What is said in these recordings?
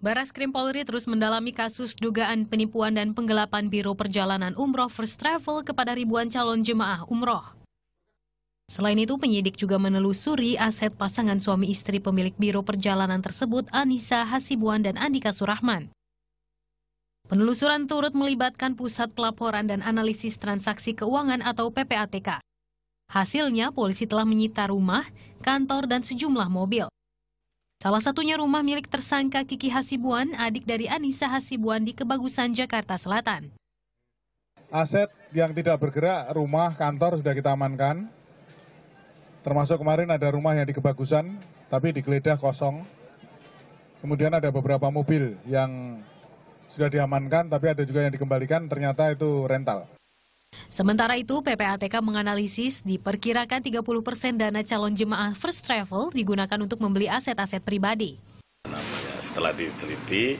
Baras Krim Polri terus mendalami kasus dugaan penipuan dan penggelapan Biro Perjalanan Umroh First Travel kepada ribuan calon jemaah umroh. Selain itu, penyidik juga menelusuri aset pasangan suami istri pemilik Biro Perjalanan tersebut Anissa Hasibuan dan Andika Surahman. Penelusuran turut melibatkan Pusat Pelaporan dan Analisis Transaksi Keuangan atau PPATK. Hasilnya, polisi telah menyita rumah, kantor, dan sejumlah mobil. Salah satunya rumah milik tersangka Kiki Hasibuan, adik dari Anissa Hasibuan di Kebagusan, Jakarta Selatan. Aset yang tidak bergerak, rumah, kantor sudah kita amankan. Termasuk kemarin ada rumah yang di Kebagusan, tapi digeledah kosong. Kemudian ada beberapa mobil yang sudah diamankan, tapi ada juga yang dikembalikan, ternyata itu rental. Sementara itu, PPATK menganalisis diperkirakan 30 persen dana calon jemaah First Travel digunakan untuk membeli aset-aset pribadi. Setelah diteliti,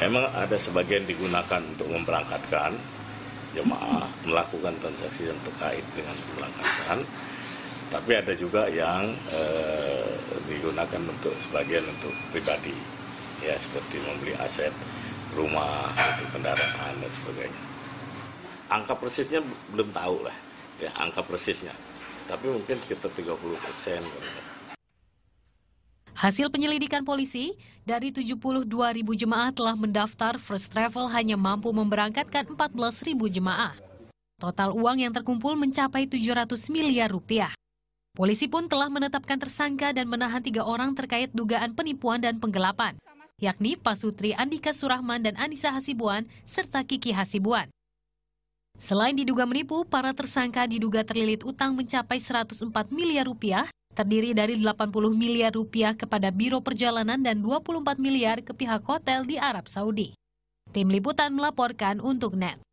memang ada sebagian digunakan untuk memberangkatkan jemaah melakukan transaksi yang terkait dengan pemberangkatan, tapi ada juga yang eh, digunakan untuk sebagian untuk pribadi, ya seperti membeli aset rumah, untuk kendaraan dan sebagainya angka persisnya belum tahu lah ya angka persisnya tapi mungkin sekitar 30 persen gitu. Hasil penyelidikan polisi, dari 72 ribu jemaah telah mendaftar, First Travel hanya mampu memberangkatkan 14 ribu jemaah. Total uang yang terkumpul mencapai 700 miliar rupiah. Polisi pun telah menetapkan tersangka dan menahan tiga orang terkait dugaan penipuan dan penggelapan, yakni Pasutri Andika Surahman dan Anissa Hasibuan, serta Kiki Hasibuan. Selain diduga menipu, para tersangka diduga terlilit utang mencapai 104 miliar rupiah, terdiri dari 80 miliar rupiah kepada Biro Perjalanan dan 24 miliar ke pihak hotel di Arab Saudi. Tim Liputan melaporkan untuk NET.